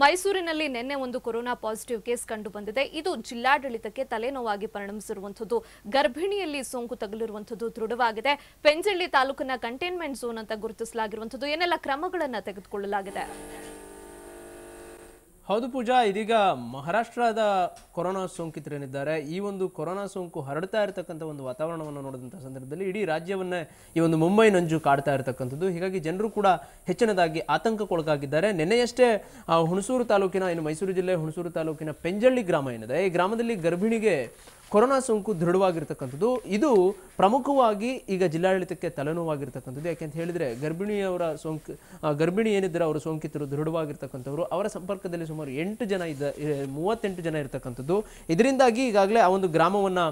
ಮೈಸೂರಿನಲ್ಲಿ ನಿನ್ನೆ ಒಂದು ಕೊರೋನಾ ಪಾಸಿಟಿವ್ ಕೇಸ್ ಕಂಡುಬಂದಿದೆ ಇದು ಜಿಲ್ಲಾಡಳಿತಕ್ಕೆ ತಲೆನೋವಾಗಿ ಪರಿಣಮಿಸಿರುವಂಥದ್ದು ಗರ್ಭಿಣಿಯಲ್ಲಿ ಸೋಂಕು ತಗುಲಿರುವಂಥದ್ದು ದೃಢವಾಗಿದೆ ಪೆಂಜಳ್ಳಿ ತಾಲೂಕಿನ ಕಂಟೈನ್ಮೆಂಟ್ ಝೋನ್ ಅಂತ ಗುರುತಿಸಲಾಗಿರುವಂಥದ್ದು ಏನೆಲ್ಲ ಕ್ರಮಗಳನ್ನು ತೆಗೆದುಕೊಳ್ಳಲಾಗಿದೆ ಹೌದು ಪೂಜಾ ಇದೀಗ ಮಹಾರಾಷ್ಟ್ರದ ಕೊರೋನಾ ಸೋಂಕಿತರೇನಿದ್ದಾರೆ ಈ ಒಂದು ಕೊರೋನಾ ಸೋಂಕು ಹರಡ್ತಾ ಇರತಕ್ಕಂಥ ಒಂದು ವಾತಾವರಣವನ್ನು ನೋಡಿದಂಥ ಸಂದರ್ಭದಲ್ಲಿ ಇಡೀ ರಾಜ್ಯವನ್ನೇ ಈ ಒಂದು ಮುಂಬೈ ನಂಜು ಕಾಡ್ತಾ ಇರತಕ್ಕಂಥದ್ದು ಹೀಗಾಗಿ ಜನರು ಕೂಡ ಹೆಚ್ಚಿನದಾಗಿ ಆತಂಕಕ್ಕೊಳಗಾಗಿದ್ದಾರೆ ನಿನ್ನೆಯಷ್ಟೇ ಹುಣಸೂರು ತಾಲೂಕಿನ ಇನ್ನು ಮೈಸೂರು ಜಿಲ್ಲೆ ಹುಣಸೂರು ತಾಲೂಕಿನ ಪೆಂಜಳ್ಳಿ ಗ್ರಾಮ ಏನಿದೆ ಈ ಗ್ರಾಮದಲ್ಲಿ ಗರ್ಭಿಣಿಗೆ ಕೊರೋನಾ ಸೋಂಕು ದೃಢವಾಗಿರ್ತಕ್ಕಂಥದ್ದು ಇದು ಪ್ರಮುಖವಾಗಿ ಈಗ ಜಿಲ್ಲಾಡಳಿತಕ್ಕೆ ತಲೆನೋವಾಗಿರ್ತಕ್ಕಂಥದ್ದು ಅಂತ ಹೇಳಿದರೆ ಗರ್ಭಿಣಿಯವರ ಸೋಂಕು ಗರ್ಭಿಣಿ ಏನಿದ್ದರೆ ಅವರು ಸೋಂಕಿತರು ದೃಢವಾಗಿರ್ತಕ್ಕಂಥವ್ರು ಅವರ ಸಂಪರ್ಕದಲ್ಲಿ ಸುಮಾರು ಎಂಟು ಜನ ಇದ್ದ ಮೂವತ್ತೆಂಟು ಜನ ಇರತಕ್ಕಂಥದ್ದು ಇದರಿಂದಾಗಿ ಈಗಾಗಲೇ ಆ ಒಂದು ಗ್ರಾಮವನ್ನು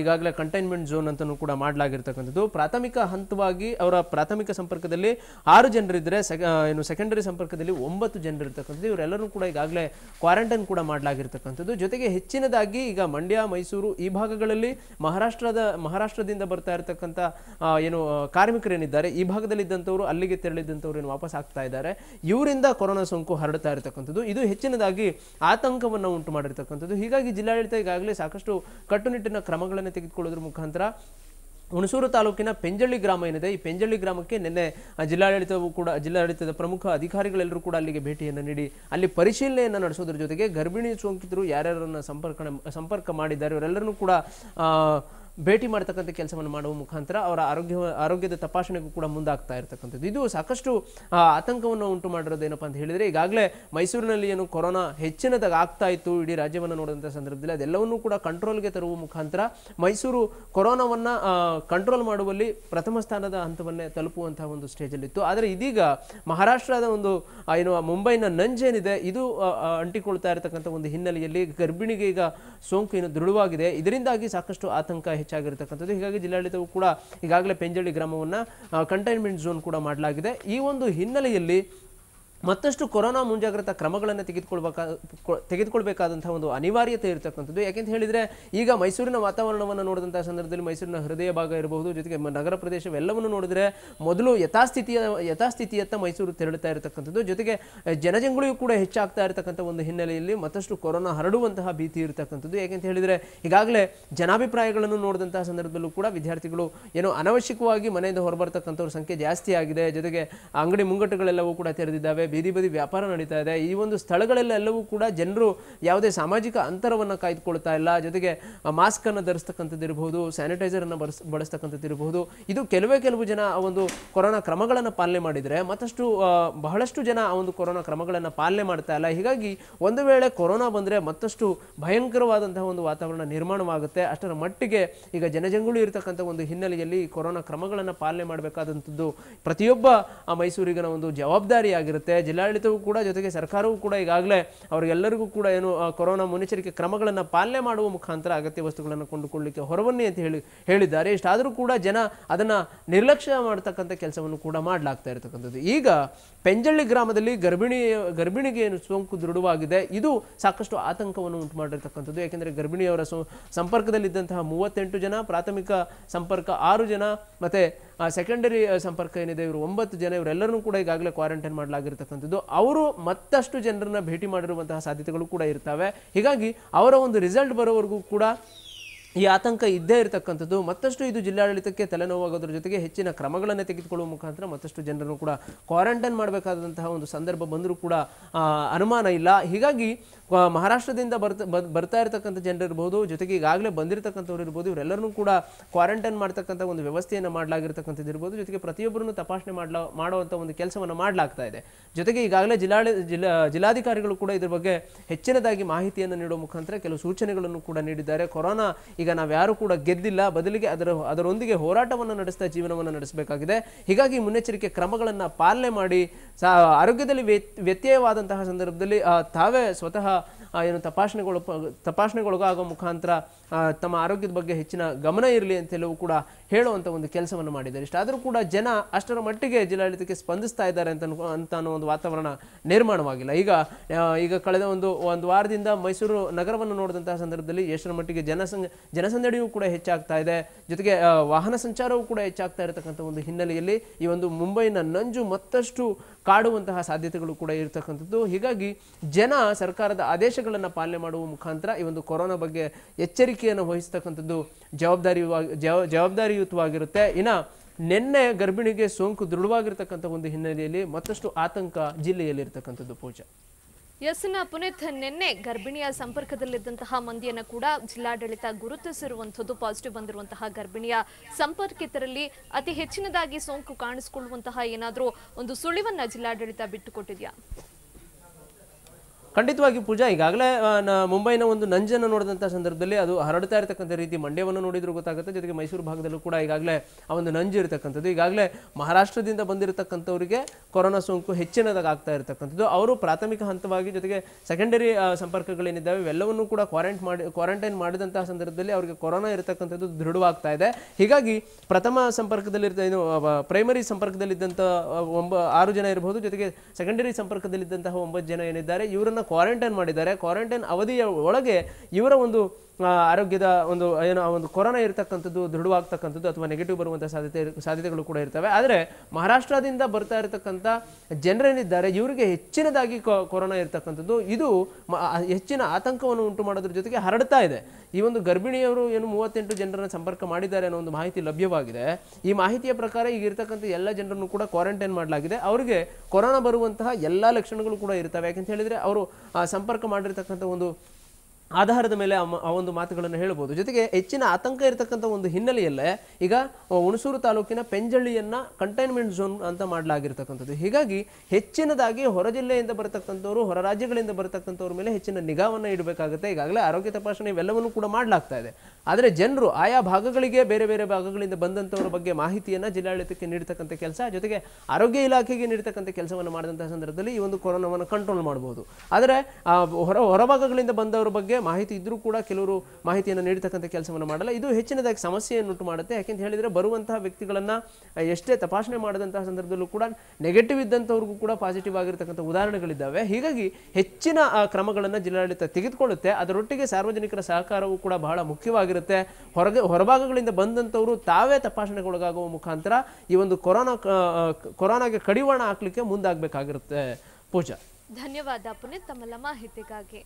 ಈಗಾಗಲೇ ಕಂಟೈನ್ಮೆಂಟ್ ಝೋನ್ ಅಂತಲೂ ಕೂಡ ಮಾಡಲಾಗಿರ್ತಕ್ಕಂಥದ್ದು ಪ್ರಾಥಮಿಕ ಹಂತವಾಗಿ ಅವರ ಪ್ರಾಥಮಿಕ ಸಂಪರ್ಕದಲ್ಲಿ ಆರು ಜನರಿದ್ದರೆ ಏನು ಸೆಕೆಂಡರಿ ಸಂಪರ್ಕದಲ್ಲಿ ಒಂಬತ್ತು ಜನರಿರ್ತಕ್ಕಂಥದ್ದು ಇವರೆಲ್ಲರೂ ಕೂಡ ಈಗಾಗಲೇ ಕ್ವಾರಂಟೈನ್ ಕೂಡ ಮಾಡಲಾಗಿರ್ತಕ್ಕಂಥದ್ದು ಜೊತೆಗೆ ಹೆಚ್ಚಿನದಾಗಿ ಈಗ ಮಂಡ್ಯ ಮೈಸೂರು ಈ ಭಾಗಗಳಲ್ಲಿ ಮಹಾರಾಷ್ಟ್ರದ ಮಹಾರಾಷ್ಟ್ರದಿಂದ ಬರ್ತಾ ಇರತಕ್ಕಂಥ ಏನು ಕಾರ್ಮಿಕರೇನಿದ್ದಾರೆ ಈ ಭಾಗದಲ್ಲಿದ್ದಂಥವರು ಅಲ್ಲಿಗೆ ತೆರಳಿದ್ದಂಥವ್ರು ಏನು ವಾಪಸ್ ಆಗ್ತಾ ಇದ್ದಾರೆ ಇವರಿಂದ ಕೊರೋನಾ ಸೋಂಕು ಹರಡ್ತಾ ಇರತಕ್ಕಂಥದ್ದು ಇದು ಹೆಚ್ಚಿನದಾಗಿ ಆತಂಕವನ್ನು ಉಂಟು ಮಾಡಿರ್ತಕ್ಕಂಥದ್ದು ಹೀಗಾಗಿ ಜಿಲ್ಲಾಡಳಿತ ಈಗಾಗಲೇ ಸಾಕಷ್ಟು ಕಟ್ಟುನಿಟ್ಟಿನ ಕ್ರಮ ಕ್ರಮಗಳನ್ನು ತೆಗೆದುಕೊಳ್ಳೋದ್ರ ಮುಖಾಂತರ ಹುಣಸೂರು ತಾಲೂಕಿನ ಪೆಂಜಳ್ಳಿ ಗ್ರಾಮ ಏನಿದೆ ಈ ಪೆಂಜಳ್ಳಿ ಗ್ರಾಮಕ್ಕೆ ನಿನ್ನೆ ಜಿಲ್ಲಾಡಳಿತವು ಕೂಡ ಜಿಲ್ಲಾಡಳಿತದ ಪ್ರಮುಖ ಅಧಿಕಾರಿಗಳೆಲ್ಲರೂ ಕೂಡ ಅಲ್ಲಿಗೆ ಭೇಟಿಯನ್ನು ನೀಡಿ ಅಲ್ಲಿ ಪರಿಶೀಲನೆಯನ್ನು ನಡೆಸೋದ್ರ ಜೊತೆಗೆ ಗರ್ಭಿಣಿ ಸೋಂಕಿತರು ಯಾರ್ಯಾರನ್ನು ಸಂಪರ್ಕ ಸಂಪರ್ಕ ಮಾಡಿದ್ದಾರೆ ಇವರೆಲ್ಲರನ್ನೂ ಕೂಡ ಭೇಟಿ ಮಾಡ್ತಕ್ಕಂಥ ಕೆಲಸವನ್ನು ಮಾಡುವ ಮುಖಾಂತರ ಅವರ ಆರೋಗ್ಯ ಆರೋಗ್ಯದ ತಪಾಸಣೆಗೂ ಕೂಡ ಮುಂದಾಗ್ತಾ ಇರತಕ್ಕಂಥದ್ದು ಇದು ಸಾಕಷ್ಟು ಆತಂಕವನ್ನು ಉಂಟು ಏನಪ್ಪಾ ಅಂತ ಹೇಳಿದರೆ ಈಗಾಗಲೇ ಮೈಸೂರಿನಲ್ಲಿ ಏನು ಕೊರೋನಾ ಹೆಚ್ಚಿನದಾಗ ಆಗ್ತಾ ಇತ್ತು ಇಡೀ ರಾಜ್ಯವನ್ನು ನೋಡಿದಂಥ ಸಂದರ್ಭದಲ್ಲಿ ಅದೆಲ್ಲವನ್ನೂ ಕೂಡ ಕಂಟ್ರೋಲ್ಗೆ ತರುವ ಮುಖಾಂತರ ಮೈಸೂರು ಕೊರೋನಾವನ್ನು ಕಂಟ್ರೋಲ್ ಮಾಡುವಲ್ಲಿ ಪ್ರಥಮ ಸ್ಥಾನದ ಹಂತವನ್ನೇ ತಲುಪುವಂತಹ ಒಂದು ಸ್ಟೇಜಲ್ಲಿತ್ತು ಆದರೆ ಇದೀಗ ಮಹಾರಾಷ್ಟ್ರದ ಒಂದು ಏನು ಮುಂಬೈನ ನಂಜೇನಿದೆ ಇದು ಅಂಟಿಕೊಳ್ತಾ ಇರತಕ್ಕಂಥ ಒಂದು ಹಿನ್ನೆಲೆಯಲ್ಲಿ ಗರ್ಭಿಣಿಗೆ ಈಗ ಸೋಂಕು ಏನು ದೃಢವಾಗಿದೆ ಇದರಿಂದಾಗಿ ಸಾಕಷ್ಟು ಆತಂಕ ಹೆಚ್ಚಾಗಿರ್ತಕ್ಕಂಥದ್ದು ಹೀಗಾಗಿ ಜಿಲ್ಲಾಡಳಿತವು ಕೂಡ ಈಗಾಗಲೇ ಪೆಂಜಳ್ಳಿ ಗ್ರಾಮವನ್ನು ಕಂಟೈನ್ಮೆಂಟ್ ಝೋನ್ ಕೂಡ ಮಾಡಲಾಗಿದೆ ಈ ಒಂದು ಹಿನ್ನೆಲೆಯಲ್ಲಿ ಮತ್ತಷ್ಟು ಕೊರೋನಾ ಮುಂಜಾಗ್ರತಾ ಕ್ರಮಗಳನ್ನು ತೆಗೆದುಕೊಳ್ಬೇಕಾ ತೆಗೆದುಕೊಳ್ಬೇಕಾದಂಥ ಒಂದು ಅನಿವಾರ್ಯತೆ ಇರತಕ್ಕಂಥದ್ದು ಯಾಕೆಂತ ಹೇಳಿದರೆ ಈಗ ಮೈಸೂರಿನ ವಾತಾವರಣವನ್ನು ನೋಡಿದಂಥ ಸಂದರ್ಭದಲ್ಲಿ ಮೈಸೂರಿನ ಹೃದಯ ಭಾಗ ಇರಬಹುದು ಜೊತೆಗೆ ನಗರ ಪ್ರದೇಶವೆಲ್ಲವನ್ನು ನೋಡಿದರೆ ಮೊದಲು ಯಥಾಸ್ಥಿತಿಯ ಯಥಾಸ್ಥಿತಿಯತ್ತ ಮೈಸೂರು ತೆರಳುತ್ತಾ ಇರತಕ್ಕಂಥದ್ದು ಜೊತೆಗೆ ಜನಜಂಗುಳಿಯು ಕೂಡ ಹೆಚ್ಚಾಗ್ತಾ ಇರತಕ್ಕಂಥ ಒಂದು ಹಿನ್ನೆಲೆಯಲ್ಲಿ ಮತ್ತಷ್ಟು ಕೊರೋನಾ ಹರಡುವಂತಹ ಭೀತಿ ಇರತಕ್ಕಂಥದ್ದು ಯಾಕೆಂತ ಹೇಳಿದರೆ ಈಗಾಗಲೇ ಜನಾಭಿಪ್ರಾಯಗಳನ್ನು ನೋಡಿದಂತಹ ಸಂದರ್ಭದಲ್ಲೂ ಕೂಡ ವಿದ್ಯಾರ್ಥಿಗಳು ಏನೋ ಅನವಶ್ಯಕವಾಗಿ ಮನೆಯಿಂದ ಹೊರಬರ್ತಕ್ಕಂಥವ್ರ ಸಂಖ್ಯೆ ಜಾಸ್ತಿ ಆಗಿದೆ ಜೊತೆಗೆ ಅಂಗಡಿ ಮುಂಗಟ್ಟುಗಳೆಲ್ಲವೂ ಕೂಡ ತೆರೆದಿದ್ದಾವೆ ಬೀದಿ ಬದಿ ವ್ಯಾಪಾರ ನಡೀತಾ ಇದೆ ಈ ಒಂದು ಸ್ಥಳಗಳಲ್ಲೆಲ್ಲವೂ ಕೂಡ ಜನರು ಯಾವುದೇ ಸಾಮಾಜಿಕ ಅಂತರವನ್ನು ಕಾಯ್ದುಕೊಳ್ತಾ ಇಲ್ಲ ಜೊತೆಗೆ ಮಾಸ್ಕನ್ನು ಧರಿಸ್ತಕ್ಕಂಥದ್ದು ಇರಬಹುದು ಸ್ಯಾನಿಟೈಸರನ್ನು ಬಳಸ್ ಬಳಸ್ತಕ್ಕಂಥದ್ದು ಇರಬಹುದು ಇದು ಕೆಲವೇ ಕೆಲವು ಜನ ಆ ಒಂದು ಕೊರೋನಾ ಕ್ರಮಗಳನ್ನು ಪಾಲನೆ ಮಾಡಿದರೆ ಮತ್ತಷ್ಟು ಬಹಳಷ್ಟು ಜನ ಆ ಒಂದು ಕೊರೋನಾ ಕ್ರಮಗಳನ್ನು ಪಾಲನೆ ಮಾಡ್ತಾ ಇಲ್ಲ ಹೀಗಾಗಿ ಒಂದು ವೇಳೆ ಕೊರೋನಾ ಬಂದರೆ ಮತ್ತಷ್ಟು ಭಯಂಕರವಾದಂತಹ ಒಂದು ವಾತಾವರಣ ನಿರ್ಮಾಣವಾಗುತ್ತೆ ಅಷ್ಟರ ಮಟ್ಟಿಗೆ ಈಗ ಜನಜಂಗುಳಿ ಇರತಕ್ಕಂಥ ಒಂದು ಹಿನ್ನೆಲೆಯಲ್ಲಿ ಕೊರೋನಾ ಕ್ರಮಗಳನ್ನು ಪಾಲನೆ ಮಾಡಬೇಕಾದಂಥದ್ದು ಪ್ರತಿಯೊಬ್ಬ ಆ ಮೈಸೂರಿಗನ ಒಂದು ಜವಾಬ್ದಾರಿಯಾಗಿರುತ್ತೆ ಜಿಲ್ಲಾಡಳಿತವೂ ಕೂಡ ಜೊತೆಗೆ ಸರ್ಕಾರವೂ ಕೂಡ ಈಗಾಗಲೇ ಅವರಿಗೆಲ್ಲರಿಗೂ ಕೂಡ ಏನು ಕೊರೋನಾ ಮುನ್ನೆಚ್ಚರಿಕೆ ಕ್ರಮಗಳನ್ನು ಪಾಲನೆ ಮಾಡುವ ಮುಖಾಂತರ ಅಗತ್ಯ ವಸ್ತುಗಳನ್ನು ಕೊಂಡುಕೊಳ್ಳಲಿಕ್ಕೆ ಹೊರವನ್ನೇ ಅಂತ ಹೇಳಿ ಹೇಳಿದ್ದಾರೆ ಇಷ್ಟಾದರೂ ಕೂಡ ಜನ ಅದನ್ನು ನಿರ್ಲಕ್ಷ್ಯ ಮಾಡ್ತಕ್ಕಂಥ ಕೆಲಸವನ್ನು ಕೂಡ ಮಾಡಲಾಗ್ತಾ ಇರತಕ್ಕಂಥದ್ದು ಈಗ ಪೆಂಜಳ್ಳಿ ಗ್ರಾಮದಲ್ಲಿ ಗರ್ಭಿಣಿ ಗರ್ಭಿಣಿಗೆ ಏನು ಸೋಂಕು ದೃಢವಾಗಿದೆ ಇದು ಸಾಕಷ್ಟು ಆತಂಕವನ್ನು ಉಂಟು ಮಾಡಿರ್ತಕ್ಕಂಥದ್ದು ಯಾಕೆಂದರೆ ಗರ್ಭಿಣಿಯವರ ಸಂಪರ್ಕದಲ್ಲಿದ್ದಂತಹ ಮೂವತ್ತೆಂಟು ಜನ ಪ್ರಾಥಮಿಕ ಸಂಪರ್ಕ ಆರು ಜನ ಮತ್ತು ಆ ಸೆಕೆಂಡರಿ ಸಂಪರ್ಕ ಏನಿದೆ ಇವರು ಒಂಬತ್ತು ಜನ ಇವರೆಲ್ಲರನ್ನೂ ಕೂಡ ಈಗಾಗಲೇ ಕ್ವಾರಂಟೈನ್ ಮಾಡಲಾಗಿರ್ತಕ್ಕಂಥದ್ದು ಅವರು ಮತ್ತಷ್ಟು ಜನರನ್ನ ಭೇಟಿ ಮಾಡಿರುವಂತಹ ಸಾಧ್ಯತೆಗಳು ಕೂಡ ಇರ್ತವೆ ಹೀಗಾಗಿ ಅವರ ಒಂದು ರಿಸಲ್ಟ್ ಬರೋವರೆಗೂ ಕೂಡ ಈ ಆತಂಕ ಇದ್ದೇ ಇರತಕ್ಕಂಥದ್ದು ಮತ್ತಷ್ಟು ಇದು ಜಿಲ್ಲಾಡಳಿತಕ್ಕೆ ತಲೆನೋವಾಗೋದ್ರ ಜೊತೆಗೆ ಹೆಚ್ಚಿನ ಕ್ರಮಗಳನ್ನು ತೆಗೆದುಕೊಳ್ಳುವ ಮುಖಾಂತರ ಮತ್ತಷ್ಟು ಜನರನ್ನು ಕೂಡ ಕ್ವಾರಂಟೈನ್ ಮಾಡಬೇಕಾದಂತಹ ಒಂದು ಸಂದರ್ಭ ಬಂದರೂ ಕೂಡ ಅನುಮಾನ ಇಲ್ಲ ಹೀಗಾಗಿ ಮಹಾರಾಷ್ಟ್ರದಿಂದ ಬರ್ತಾ ಬರ್ತಾ ಇರತಕ್ಕಂಥ ಜನರಿರ್ಬೋದು ಜೊತೆಗೆ ಈಗಾಗಲೇ ಬಂದಿರತಕ್ಕಂಥವ್ರು ಇರ್ಬೋದು ಇವರೆಲ್ಲರನ್ನೂ ಕೂಡ ಕ್ವಾರಂಟೈನ್ ಮಾಡ್ತಕ್ಕಂಥ ಒಂದು ವ್ಯವಸ್ಥೆಯನ್ನು ಮಾಡಲಾಗಿರ್ತಕ್ಕಂಥದ್ದು ಇರ್ಬೋದು ಜೊತೆಗೆ ಪ್ರತಿಯೊಬ್ಬರನ್ನು ತಪಾಸಣೆ ಮಾಡ್ಲಾ ಮಾಡುವಂಥ ಒಂದು ಕೆಲಸವನ್ನು ಮಾಡಲಾಗ್ತಾ ಇದೆ ಜೊತೆಗೆ ಈಗಾಗಲೇ ಜಿಲ್ಲಾಡಳಿತ ಜಿಲ್ಲಾ ಜಿಲ್ಲಾಧಿಕಾರಿಗಳು ಕೂಡ ಇದ್ರ ಬಗ್ಗೆ ಹೆಚ್ಚಿನದಾಗಿ ಮಾಹಿತಿಯನ್ನು ನೀಡುವ ಮುಖಾಂತರ ಕೆಲವು ಸೂಚನೆಗಳನ್ನು ಕೂಡ ನೀಡಿದ್ದಾರೆ ಕೊರೋನಾ ಈಗ ಈಗ ನಾವು ಯಾರು ಕೂಡ ಗೆದ್ದಿಲ್ಲ ಬದಲಿಗೆ ಅದರ ಅದರೊಂದಿಗೆ ಹೋರಾಟವನ್ನು ನಡೆಸ್ತಾ ಜೀವನವನ್ನು ನಡೆಸಬೇಕಾಗಿದೆ ಹೀಗಾಗಿ ಮುನ್ನೆಚ್ಚರಿಕೆ ಕ್ರಮಗಳನ್ನು ಪಾಲನೆ ಮಾಡಿ ಆರೋಗ್ಯದಲ್ಲಿ ವ್ಯತ್ಯಯವಾದಂತಹ ಸಂದರ್ಭದಲ್ಲಿ ತಾವೇ ಸ್ವತಃ ಏನು ತಪಾಸಣೆಗೊಳ ತಪಾಸಣೆಗೊಳಗಾಗುವ ಮುಖಾಂತರ ತಮ್ಮ ಆರೋಗ್ಯದ ಬಗ್ಗೆ ಹೆಚ್ಚಿನ ಗಮನ ಇರಲಿ ಅಂತೆಲ್ಲವೂ ಕೂಡ ಹೇಳುವಂಥ ಒಂದು ಕೆಲಸವನ್ನು ಮಾಡಿದ್ದಾರೆ ಇಷ್ಟಾದರೂ ಕೂಡ ಜನ ಅಷ್ಟರ ಮಟ್ಟಿಗೆ ಜಿಲ್ಲಾಡಳಿತಕ್ಕೆ ಸ್ಪಂದಿಸ್ತಾ ಇದ್ದಾರೆ ಅಂತ ಅಂತ ಅನ್ನೋ ಒಂದು ವಾತಾವರಣ ನಿರ್ಮಾಣವಾಗಿಲ್ಲ ಈಗ ಈಗ ಕಳೆದ ಒಂದು ಒಂದು ವಾರದಿಂದ ಮೈಸೂರು ನಗರವನ್ನು ನೋಡಿದಂತಹ ಸಂದರ್ಭದಲ್ಲಿ ಎಷ್ಟರ ಮಟ್ಟಿಗೆ ಜನಸಂಖ್ಯೆ ಜನಸಂದಣಿಯೂ ಕೂಡ ಹೆಚ್ಚಾಗ್ತಾ ಇದೆ ಜೊತೆಗೆ ವಾಹನ ಸಂಚಾರವೂ ಕೂಡ ಹೆಚ್ಚಾಗ್ತಾ ಇರತಕ್ಕಂಥ ಒಂದು ಹಿನ್ನೆಲೆಯಲ್ಲಿ ಈ ಒಂದು ಮುಂಬೈನ ನಂಜು ಮತ್ತಷ್ಟು ಕಾಡುವಂತಹ ಸಾಧ್ಯತೆಗಳು ಕೂಡ ಇರತಕ್ಕಂಥದ್ದು ಹೀಗಾಗಿ ಜನ ಸರ್ಕಾರದ ಆದೇಶಗಳನ್ನು ಪಾಲನೆ ಮಾಡುವ ಮುಖಾಂತರ ಈ ಒಂದು ಕೊರೋನಾ ಬಗ್ಗೆ ಎಚ್ಚರಿಕೆಯನ್ನು ವಹಿಸ್ತಕ್ಕಂಥದ್ದು ಜವಾಬ್ದಾರಿ ಜವಾಬ್ದಾರಿಯುತವಾಗಿರುತ್ತೆ ಇನ್ನು ನಿನ್ನೆ ಗರ್ಭಿಣಿಗೆ ಸೋಂಕು ದೃಢವಾಗಿರ್ತಕ್ಕಂಥ ಒಂದು ಹಿನ್ನೆಲೆಯಲ್ಲಿ ಮತ್ತಷ್ಟು ಆತಂಕ ಜಿಲ್ಲೆಯಲ್ಲಿ ಇರತಕ್ಕಂಥದ್ದು ಪೂಜಾ ಎಸ್ ಪುನೀತ್ ನಿನ್ನೆ ಗರ್ಭಿಣಿಯ ಸಂಪರ್ಕದಲ್ಲಿದ್ದಂತಹ ಮಂದಿಯನ್ನು ಕೂಡ ಜಿಲ್ಲಾಡಳಿತ ಗುರುತಿಸಿರುವಂತದ್ದು ಪಾಸಿಟಿವ್ ಬಂದಿರುವಂತಹ ಗರ್ಭಿಣಿಯ ಸಂಪರ್ಕಿತರಲ್ಲಿ ಅತಿ ಹೆಚ್ಚಿನದಾಗಿ ಸೋಂಕು ಕಾಣಿಸಿಕೊಳ್ಳುವಂತಹ ಏನಾದರೂ ಒಂದು ಸುಳಿವನ್ನ ಜಿಲ್ಲಾಡಳಿತ ಬಿಟ್ಟುಕೊಟ್ಟಿದ್ಯಾ ಖಂಡಿತವಾಗಿ ಪೂಜಾ ಈಗಾಗಲೇ ಮುಂಬೈನ ಒಂದು ನಂಜನ್ನು ನೋಡಿದಂಥ ಸಂದರ್ಭದಲ್ಲಿ ಅದು ಹರಡ್ತಾ ಇರತಕ್ಕಂಥ ರೀತಿ ಮಂಡ್ಯವನ್ನು ನೋಡಿದ್ರು ಗೊತ್ತಾಗುತ್ತೆ ಜೊತೆಗೆ ಮೈಸೂರು ಭಾಗದಲ್ಲೂ ಕೂಡ ಈಗಾಗಲೇ ಆ ಒಂದು ನಂಜು ಇರತಕ್ಕಂಥದ್ದು ಈಗಾಗಲೇ ಮಹಾರಾಷ್ಟ್ರದಿಂದ ಬಂದಿರತಕ್ಕಂಥವರಿಗೆ ಕೊರೋನಾ ಸೋಂಕು ಹೆಚ್ಚಿನದಾಗ್ತಾ ಆಗ್ತಾ ಇರತಕ್ಕಂಥದ್ದು ಅವರು ಪ್ರಾಥಮಿಕ ಹಂತವಾಗಿ ಜೊತೆಗೆ ಸೆಕೆಂಡರಿ ಸಂಪರ್ಕಗಳೇನಿದ್ದಾವೆ ಇವೆಲ್ಲವನ್ನೂ ಕೂಡ ಕ್ವಾರಂಟ್ ಮಾಡಿ ಕ್ವಾರಂಟೈನ್ ಮಾಡಿದಂಥ ಸಂದರ್ಭದಲ್ಲಿ ಅವರಿಗೆ ಕೊರೋನಾ ಇರತಕ್ಕಂಥದ್ದು ದೃಢವಾಗ್ತಾ ಇದೆ ಹೀಗಾಗಿ ಪ್ರಥಮ ಸಂಪರ್ಕದಲ್ಲಿರ್ತ ಏನು ಪ್ರೈಮರಿ ಸಂಪರ್ಕದಲ್ಲಿದ್ದಂಥ ಒಂಬ ಆರು ಜನ ಇರಬಹುದು ಜೊತೆಗೆ ಸೆಕೆಂಡರಿ ಸಂಪರ್ಕದಲ್ಲಿದ್ದಂತಹ ಒಂಬತ್ತು ಜನ ಏನಿದ್ದಾರೆ ಇವರನ್ನು ಕ್ವಾರಂಟೈನ್ ಮಾಡಿದ್ದಾರೆ ಕ್ವಾರಂಟೈನ್ ಅವಧಿಯ ಒಳಗೆ ಇವರ ಒಂದು ಆರೋಗ್ಯದ ಒಂದು ಆ ಒಂದು ಕೊರೋನಾ ಇರತಕ್ಕಂಥದ್ದು ದೃಢವಾಗ್ತಕ್ಕಂಥದ್ದು ಅಥವಾ ನೆಗೆಟಿವ್ ಬರುವಂಥ ಸಾಧ್ಯತೆ ಸಾಧ್ಯತೆಗಳು ಕೂಡ ಇರ್ತವೆ ಆದರೆ ಮಹಾರಾಷ್ಟ್ರದಿಂದ ಬರ್ತಾ ಇರತಕ್ಕಂಥ ಜನರೇನಿದ್ದಾರೆ ಇವರಿಗೆ ಹೆಚ್ಚಿನದಾಗಿ ಕೊರೋನಾ ಇರತಕ್ಕಂಥದ್ದು ಇದು ಹೆಚ್ಚಿನ ಆತಂಕವನ್ನು ಉಂಟು ಮಾಡೋದ್ರ ಜೊತೆಗೆ ಹರಡ್ತಾ ಇದೆ ಈ ಒಂದು ಗರ್ಭಿಣಿಯವರು ಏನು ಮೂವತ್ತೆಂಟು ಜನರನ್ನು ಸಂಪರ್ಕ ಮಾಡಿದ್ದಾರೆ ಅನ್ನೋ ಒಂದು ಮಾಹಿತಿ ಲಭ್ಯವಾಗಿದೆ ಈ ಮಾಹಿತಿಯ ಪ್ರಕಾರ ಈಗ ಇರತಕ್ಕಂಥ ಎಲ್ಲ ಜನರನ್ನು ಕೂಡ ಕ್ವಾರಂಟೈನ್ ಮಾಡಲಾಗಿದೆ ಅವರಿಗೆ ಕೊರೋನಾ ಬರುವಂತಹ ಎಲ್ಲ ಲಕ್ಷಣಗಳು ಕೂಡ ಇರ್ತವೆ ಯಾಕಂತ ಹೇಳಿದರೆ ಅವರು ಸಂಪರ್ಕ ಮಾಡಿರ್ತಕ್ಕಂಥ ಒಂದು ಆಧಾರದ ಮೇಲೆ ಆ ಒಂದು ಮಾತುಗಳನ್ನು ಹೇಳ್ಬೋದು ಜೊತೆಗೆ ಹೆಚ್ಚಿನ ಆತಂಕ ಇರತಕ್ಕಂಥ ಒಂದು ಹಿನ್ನೆಲೆಯಲ್ಲೇ ಈಗ ಹುಣಸೂರು ತಾಲೂಕಿನ ಪೆಂಜಳ್ಳಿಯನ್ನು ಕಂಟೈನ್ಮೆಂಟ್ ಝೋನ್ ಅಂತ ಮಾಡಲಾಗಿರ್ತಕ್ಕಂಥದ್ದು ಹೀಗಾಗಿ ಹೆಚ್ಚಿನದಾಗಿ ಹೊರ ಜಿಲ್ಲೆಯಿಂದ ಬರತಕ್ಕಂಥವ್ರು ಹೊರ ರಾಜ್ಯಗಳಿಂದ ಬರತಕ್ಕಂಥವ್ರ ಮೇಲೆ ಹೆಚ್ಚಿನ ನಿಗಾವನ್ನು ಇಡಬೇಕಾಗುತ್ತೆ ಈಗಾಗಲೇ ಆರೋಗ್ಯ ತಪಾಸಣೆ ಇವೆಲ್ಲವನ್ನು ಕೂಡ ಮಾಡಲಾಗ್ತಾ ಇದೆ ಆದರೆ ಜನರು ಆಯಾ ಭಾಗಗಳಿಗೆ ಬೇರೆ ಬೇರೆ ಭಾಗಗಳಿಂದ ಬಂದಂಥವ್ರ ಬಗ್ಗೆ ಮಾಹಿತಿಯನ್ನು ಜಿಲ್ಲಾಡಳಿತಕ್ಕೆ ನೀಡತಕ್ಕಂಥ ಕೆಲಸ ಜೊತೆಗೆ ಆರೋಗ್ಯ ಇಲಾಖೆಗೆ ನೀಡ್ತಕ್ಕಂಥ ಕೆಲಸವನ್ನು ಮಾಡಿದಂಥ ಸಂದರ್ಭದಲ್ಲಿ ಈ ಒಂದು ಕೊರೋನಾವನ್ನು ಕಂಟ್ರೋಲ್ ಮಾಡ್ಬೋದು ಆದರೆ ಹೊರ ಹೊರಭಾಗಗಳಿಂದ ಬಂದವರ ಬಗ್ಗೆ ಮಾಹಿತಿ ಇದ್ದರೂ ಕೂಡ ಕೆಲವರು ಮಾಹಿತಿಯನ್ನು ನೀಡ್ತಕ್ಕಂಥ ಕೆಲಸವನ್ನು ಮಾಡಲ್ಲ ಇದು ಹೆಚ್ಚಿನದಾಗಿ ಸಮಸ್ಯೆಯನ್ನು ಉಂಟು ಮಾಡುತ್ತೆ ಯಾಕೆಂತ ಹೇಳಿದರೆ ಬರುವಂತಹ ವ್ಯಕ್ತಿಗಳನ್ನು ಎಷ್ಟೇ ತಪಾಸಣೆ ಮಾಡಿದಂತಹ ಸಂದರ್ಭದಲ್ಲೂ ಕೂಡ ನೆಗೆಟಿವ್ ಇದ್ದಂಥವ್ರಿಗೂ ಕೂಡ ಪಾಸಿಟಿವ್ ಆಗಿರತಕ್ಕಂಥ ಉದಾಹರಣೆಗಳಿದ್ದಾವೆ ಹೀಗಾಗಿ ಹೆಚ್ಚಿನ ಕ್ರಮಗಳನ್ನು ಜಿಲ್ಲಾಡಳಿತ ತೆಗೆದುಕೊಳ್ಳುತ್ತೆ ಅದರೊಟ್ಟಿಗೆ ಸಾರ್ವಜನಿಕರ ಸಹಕಾರವು ಕೂಡ ಬಹಳ ಮುಖ್ಯವಾಗಿರುತ್ತೆ ಇರುತ್ತೆ ಹೊರಗೆ ಹೊರಭಾಗಗಳಿಂದ ಬಂದಂಥವರು ತಾವೇ ತಪಾಸಣೆಗೊಳಗಾಗುವ ಮುಖಾಂತರ ಈ ಒಂದು ಕೊರೋನಾ ಕೊರೋನಾಗೆ ಕಡಿವಾಣ ಹಾಕ್ಲಿಕ್ಕೆ ಮುಂದಾಗಬೇಕಾಗಿರುತ್ತೆ ಪೂಜಾ ಧನ್ಯವಾದ ಪುನೀತ್ ತಮ್ಮ ಮಾಹಿತಿಗಾಗಿ